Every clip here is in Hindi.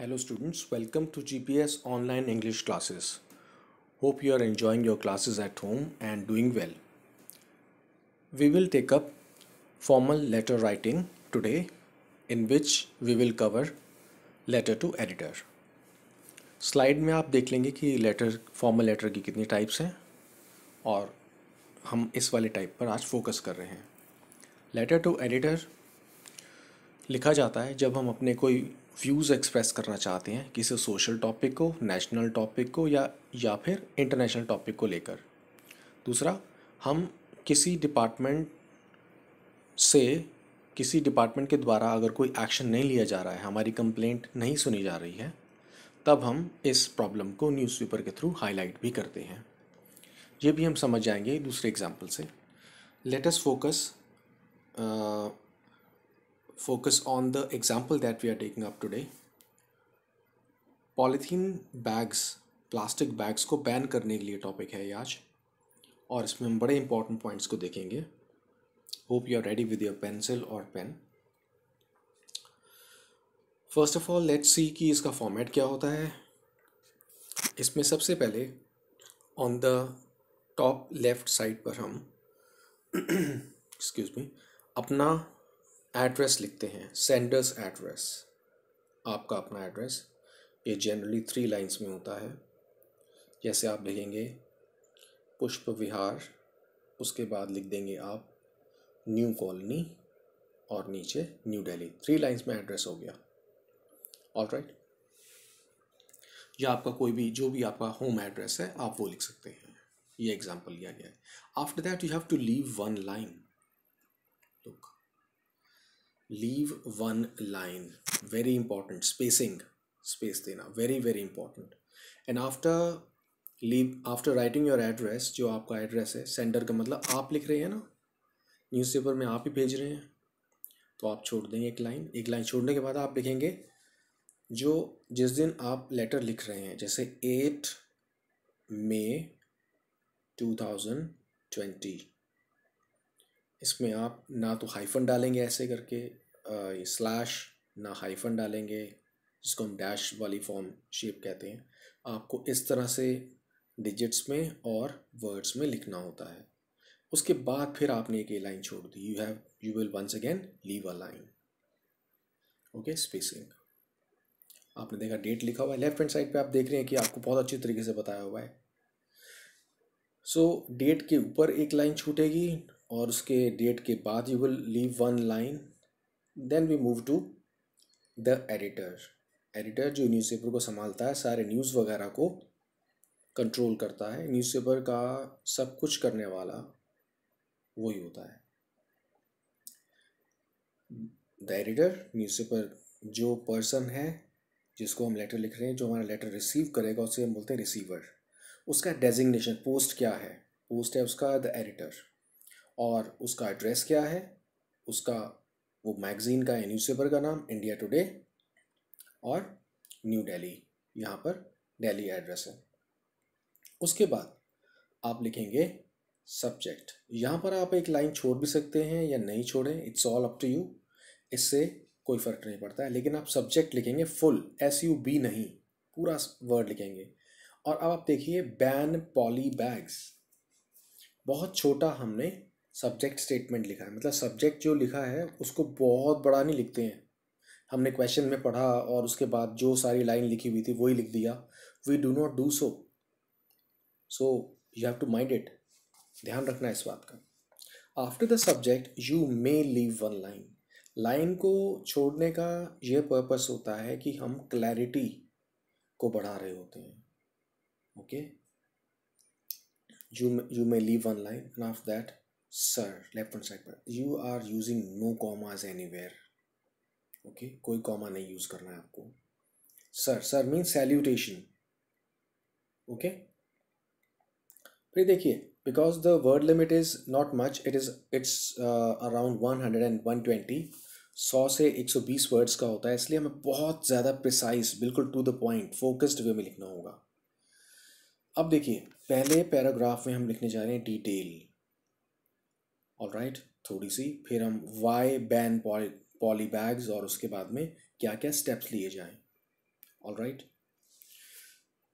Hello students welcome to G P S online English classes hope you are enjoying your classes at home and doing well we will take up formal letter writing today in which we will cover letter to editor slide में आप देख लेंगे कि लेटर फॉर्मल लेटर की कितनी टाइप्स हैं और हम इस वाले टाइप पर आज फोकस कर रहे हैं लेटर टू एडिटर लिखा जाता है जब हम अपने कोई व्यूज़ एक्सप्रेस करना चाहते हैं किसी सोशल टॉपिक को नेशनल टॉपिक को या या फिर इंटरनेशनल टॉपिक को लेकर दूसरा हम किसी डिपार्टमेंट से किसी डिपार्टमेंट के द्वारा अगर कोई एक्शन नहीं लिया जा रहा है हमारी कंप्लेंट नहीं सुनी जा रही है तब हम इस प्रॉब्लम को न्यूज़पेपर के थ्रू हाईलाइट भी करते हैं ये भी हम समझ जाएंगे दूसरे एग्जाम्पल से latest focus focus on the example that we are taking up today polythene bags plastic bags को बैन करने के लिए टॉपिक है ये आज और इसमें हम बड़े इंपॉर्टेंट पॉइंट्स को देखेंगे hope you are ready with your pencil और pen first of all let's see कि इसका फॉर्मेट क्या होता है इसमें सबसे पहले on the top left side पर हम एक्सक्यूज मी अपना एड्रेस लिखते हैं सेंडर्स एड्रेस आपका अपना एड्रेस ये जनरली थ्री लाइंस में होता है जैसे आप लिखेंगे पुष्प विहार उसके बाद लिख देंगे आप न्यू कॉलोनी और नीचे न्यू दिल्ली थ्री लाइंस में एड्रेस हो गया ऑल राइट right. या आपका कोई भी जो भी आपका होम एड्रेस है आप वो लिख सकते हैं ये एग्जाम्पल लिया गया है after that you have to leave one line leave one line very important spacing space देना very very important and after leave after writing your address जो आपका एड्रेस है सेंडर का मतलब आप लिख रहे हैं ना न्यूज़पेपर में आप ही भेज रहे हैं तो आप छोड़ देंगे एक लाइन एक लाइन छोड़ने के बाद आप लिखेंगे जो जिस दिन आप लेटर लिख रहे हैं जैसे eight May two thousand twenty इसमें आप ना तो हाइफन डालेंगे ऐसे करके स्लैश ना हाइफन डालेंगे जिसको हम डैश वाली फॉर्म शेप कहते हैं आपको इस तरह से डिजिट्स में और वर्ड्स में लिखना होता है उसके बाद फिर आपने एक ए लाइन छोड़ दी you have you will once again leave a line okay spacing आपने देखा डेट लिखा हुआ है लेफ्ट हैंड साइड पे आप देख रहे हैं कि आपको बहुत अच्छी तरीके से बताया हुआ है सो डेट के ऊपर एक लाइन छूटेगी और उसके डेट के बाद you will leave one line then we move to the editor editor जो न्यूज़पेपर को संभालता है सारे न्यूज़ वगैरह को कंट्रोल करता है न्यूज़पेपर का सब कुछ करने वाला वही होता है द एडिटर न्यूज़पेपर जो पर्सन है जिसको हम लेटर लिख रहे हैं जो हमारा लेटर रिसीव करेगा उसे हम बोलते हैं रिसीवर उसका डेजिग्नेशन पोस्ट क्या है पोस्ट है उसका द एडिटर और उसका एड्रेस क्या है उसका वो मैगज़ीन का है न्यूज़पेपर का नाम इंडिया टुडे और न्यू दिल्ली यहाँ पर दिल्ली एड्रेस है उसके बाद आप लिखेंगे सब्जेक्ट यहाँ पर आप एक लाइन छोड़ भी सकते हैं या नहीं छोड़ें it's all up to you इससे कोई फ़र्क नहीं पड़ता है लेकिन आप सब्जेक्ट लिखेंगे फुल एस यू बी नहीं पूरा वर्ड लिखेंगे और अब आप देखिए बैन पॉली बैग्स बहुत छोटा हमने सब्जेक्ट स्टेटमेंट लिखा है मतलब सब्जेक्ट जो लिखा है उसको बहुत बड़ा नहीं लिखते हैं हमने क्वेश्चन में पढ़ा और उसके बाद जो सारी लाइन लिखी हुई थी वही लिख दिया we do not do so so you have to mind it ध्यान रखना इस बात का after the subject you may leave one line line को छोड़ने का यह पर्पस होता है कि हम क्लैरिटी को बढ़ा रहे होते हैं okay you you may leave one line and after that sir left hand side पर you are using no commas anywhere okay कोई कॉमा नहीं यूज़ करना है आपको sir sir mean salutation okay फिर देखिए because the word limit is not much it is it's around one hundred and one twenty सौ से एक सौ बीस वर्ड्स का होता है इसलिए हमें बहुत ज़्यादा प्रिसाइज बिल्कुल to the point focused way में लिखना होगा अब देखिए पहले पैराग्राफ में हम लिखने जा रहे हैं डिटेल ऑल राइट थोड़ी सी फिर हम why ban poly poly bags और उसके बाद में क्या क्या स्टेप्स लिए जाएं all right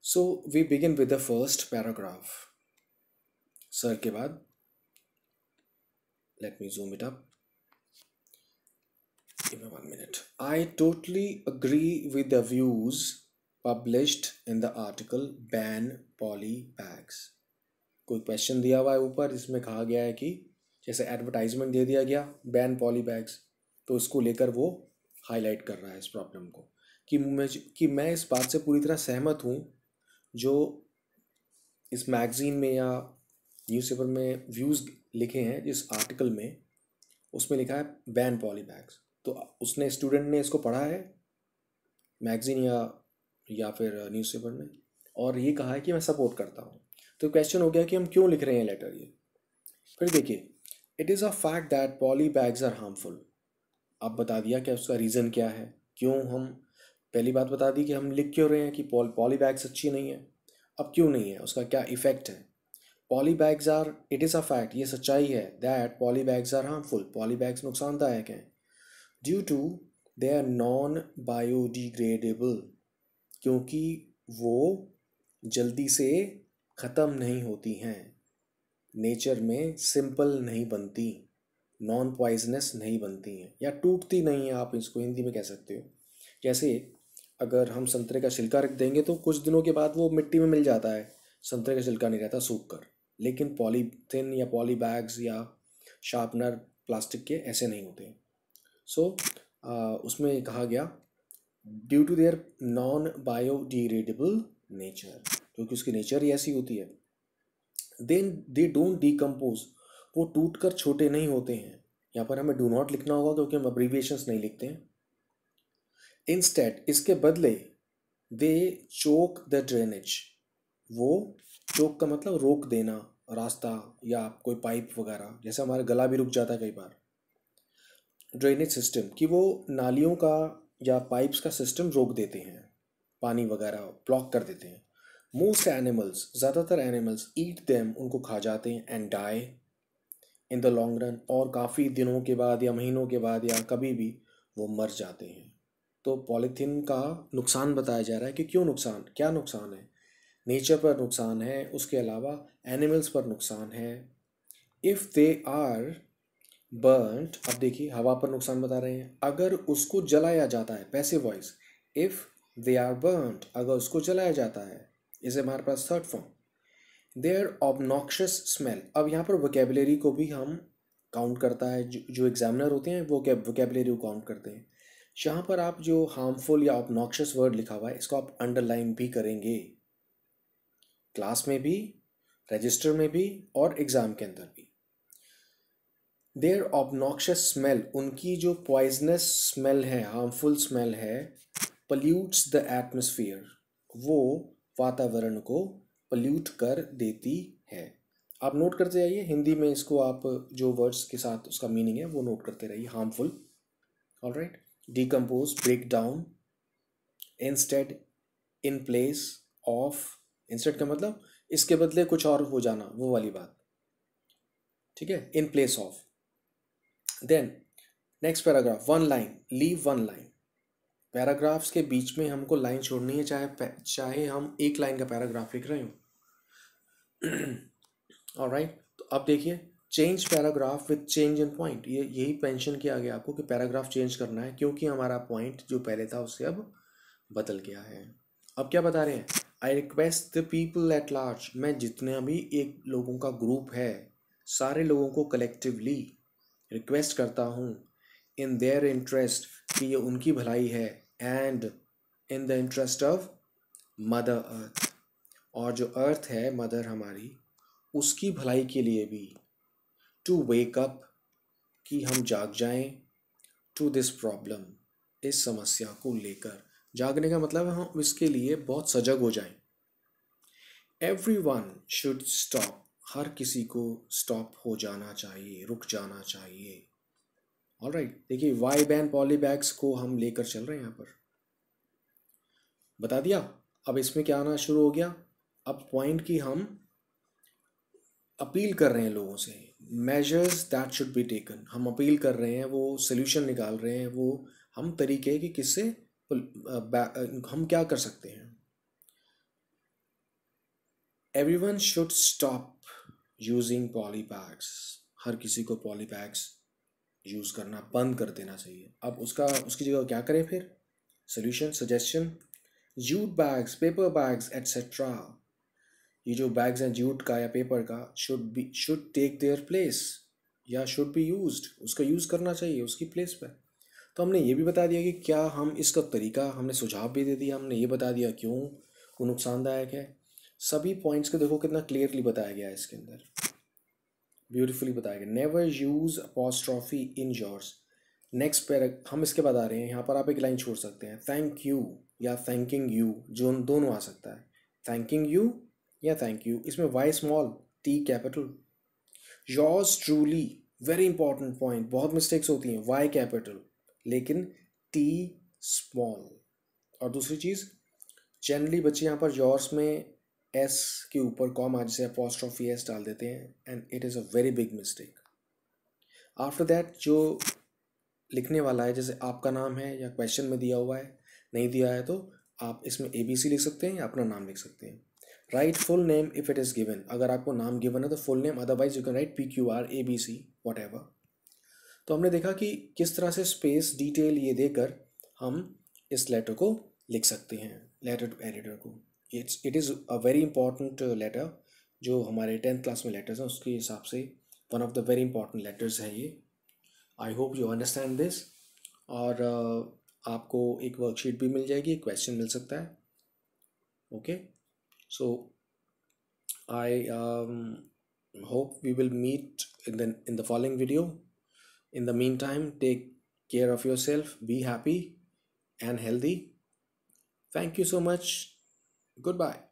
so we begin with the first paragraph sir के बाद let me zoom it up give me one minute i totally agree with the views published in the article ban कोई क्वेश्चन दिया हुआ है ऊपर जिसमें कहा गया है कि जैसे एडवर्टाइजमेंट दे दिया गया बैन पॉली बैग्स तो इसको लेकर वो हाईलाइट कर रहा है इस प्रॉब्लम को कि मैं कि मैं इस बात से पूरी तरह सहमत हूँ जो इस मैगज़ीन में या न्यूज़पेपर में व्यूज़ लिखे हैं जिस आर्टिकल में उसमें लिखा है बैन पॉली बैग्स तो उसने स्टूडेंट ने इसको पढ़ा है मैगज़ीन या या फिर न्यूज़पेपर में और ये कहा है कि मैं सपोर्ट करता हूँ तो क्वेश्चन हो गया कि हम क्यों लिख रहे हैं लेटर ये फिर देखिए it is a fact that poly bags are harmful आप बता दिया कि उसका रीज़न क्या है क्यों हम पहली बात बता दी कि हम लिख क्यों रहे हैं कि पॉल पॉली बैग्स अच्छी नहीं है अब क्यों नहीं है उसका क्या इफ़ेक्ट है poly bags are it is a fact ये सच्चाई है that poly bags are harmful poly bags नुकसानदायक हैं due to they are non biodegradable क्योंकि वो जल्दी से ख़त्म नहीं होती हैं नेचर में सिंपल नहीं बनती नॉन पॉइजनस नहीं बनती हैं या टूटती नहीं है आप इसको हिंदी में कह सकते हो जैसे अगर हम संतरे का छिलका रख देंगे तो कुछ दिनों के बाद वो मिट्टी में मिल जाता है संतरे का छिलका नहीं रहता सूख कर लेकिन पॉलीथिन या पॉली बैग्स या शार्पनर प्लास्टिक के ऐसे नहीं होते सो so, उसमें कहा गया due to their non biodegradable nature क्योंकि उसकी नेचर ही ऐसी होती है देन दे डोंट डीकम्पोज वो टूट कर छोटे नहीं होते हैं यहाँ पर हमें डू नॉट लिखना होगा क्योंकि हम अब्रीविएशंस नहीं लिखते हैं स्टेट इसके बदले दे चोक द ड्रेनेज वो चोक का मतलब रोक देना रास्ता या कोई पाइप वगैरह जैसे हमारा गला भी रुक जाता है कई बार ड्रेनेज सिस्टम कि वो नालियों का या पाइप्स का सिस्टम रोक देते हैं पानी वगैरह ब्लॉक कर देते हैं मोस्ट एनिमल्स ज़्यादातर एनिमल्स ईट देम उनको खा जाते हैं and die in the long run और काफ़ी दिनों के बाद या महीनों के बाद या कभी भी वो मर जाते हैं तो पॉलीथीन का नुकसान बताया जा रहा है कि क्यों नुकसान क्या नुकसान है नेचर पर नुकसान है उसके अलावा एनिमल्स पर नुकसान है इफ़ दे आर बर्नड अब देखिए हवा पर नुकसान बता रहे हैं अगर उसको जलाया जाता है पैसे वॉइस इफ़ दे आर बर्नड अगर उसको जलाया जाता है इसे हमारे पास third form there obnoxious smell अब यहाँ पर वोकेबलरी को भी हम काउंट करता है जो, जो एग्जामिनर होते हैं वो वोकेबलरी को काउंट करते हैं यहाँ पर आप जो हार्मफुल या ऑबनॉक्शस वर्ड लिखा हुआ है इसको आप अंडरलाइन भी करेंगे क्लास में भी रजिस्टर में भी और एग्ज़ाम के अंदर भी देयर ऑबनॉक्शस स्मेल उनकी जो पॉइजनस स्मेल है हार्मफुल स्मेल है पल्यूट्स द एटमोसफियर वो वातावरण को पल्यूट कर देती है आप नोट करते जाइए हिंदी में इसको आप जो वर्ड्स के साथ उसका मीनिंग है वो नोट करते रहिए harmful all right decompose break down instead in place of instead का मतलब इसके बदले कुछ और हो जाना वो वाली बात ठीक है in place of then next paragraph one line leave one line paragraphs के बीच में हमको लाइन छोड़नी है चाहे चाहे हम एक लाइन का पैराग्राफ लिख रहे हो और राइट तो अब देखिए change paragraph with change in point ये यही पेंशन किया गया आपको कि पैराग्राफ चेंज करना है क्योंकि हमारा पॉइंट जो पहले था उससे अब बदल गया है अब क्या बता रहे हैं I request the people at large मैं जितने अभी एक लोगों का ग्रुप है सारे लोगों को कलेक्टिवली रिक्वेस्ट करता हूँ इन देयर इंटरेस्ट कि ये उनकी भलाई है and in the interest of mother earth और जो अर्थ है मदर हमारी उसकी भलाई के लिए भी टू वेक अप कि हम जाग जाएं टू दिस प्रॉब्लम इस समस्या को लेकर जागने का मतलब हम इसके लिए बहुत सजग हो जाएं एवरी वन शुड स्टॉप हर किसी को स्टॉप हो जाना चाहिए रुक जाना चाहिए ऑल राइट देखिए वाई बैन पॉली बैग्स को हम लेकर चल रहे हैं यहाँ पर बता दिया अब इसमें क्या आना शुरू हो गया अब पॉइंट की हम अपील कर रहे हैं लोगों से measures that should be taken हम अपील कर रहे हैं वो सोल्यूशन निकाल रहे हैं वो हम तरीके कि किससे हम क्या कर सकते हैं everyone should stop using poly bags हर किसी को पॉली बैग्स यूज़ करना बंद कर देना चाहिए अब उसका उसकी जगह क्या करें फिर solution suggestion jute bags paper bags etcetera ये जो बैग्स हैं जूट का या पेपर का should be should take their place या शुड बी यूज उसका यूज़ करना चाहिए उसकी प्लेस पर तो हमने ये भी बता दिया कि क्या हम इसका तरीका हमने सुझाव भी दे दिया हमने ये बता दिया क्यों वो नुकसानदायक है सभी पॉइंट्स को देखो कितना क्लियरली बताया गया है इसके अंदर ब्यूटीफुली बताया गया never use apostrophe in yours next para हम इसके बाद आ रहे हैं यहाँ पर आप एक लाइन छोड़ सकते हैं थैंक यू या थैंकिंग यू जो दोनों आ सकता है थैंकिंग यू या थैंक यू इसमें Y small T capital yours truly very important point बहुत मिस्टेक्स होती हैं वाई कैपिटल लेकिन टी स्मॉल और दूसरी चीज़ जनरली बच्चे यहाँ पर योर्स में एस के ऊपर कॉम आज जैसे अपोस्ट्रॉफी एस डाल देते हैं and it is a very big mistake after that जो लिखने वाला है जैसे आपका नाम है या क्वेश्चन में दिया हुआ है नहीं दिया है तो आप इसमें ए बी सी लिख सकते हैं या अपना नाम लिख सकते हैं write full name if it is given अगर आपको नाम गिवन है तो full name otherwise you can write P Q R A B C whatever तो हमने देखा कि किस तरह से स्पेस डिटेल ये देकर हम इस लेटर को लिख सकते हैं लेटर टू एडिटर को it's it is a very important letter जो हमारे टेंथ क्लास में लेटर्स हैं उसके हिसाब से one of the very important letters है ये I hope you understand this और uh, आपको एक वर्कशीट भी मिल जाएगी एक क्वेश्चन मिल सकता है okay so I hope we will meet in the in the following video in the meantime take care of yourself be happy and healthy thank you so much Goodbye.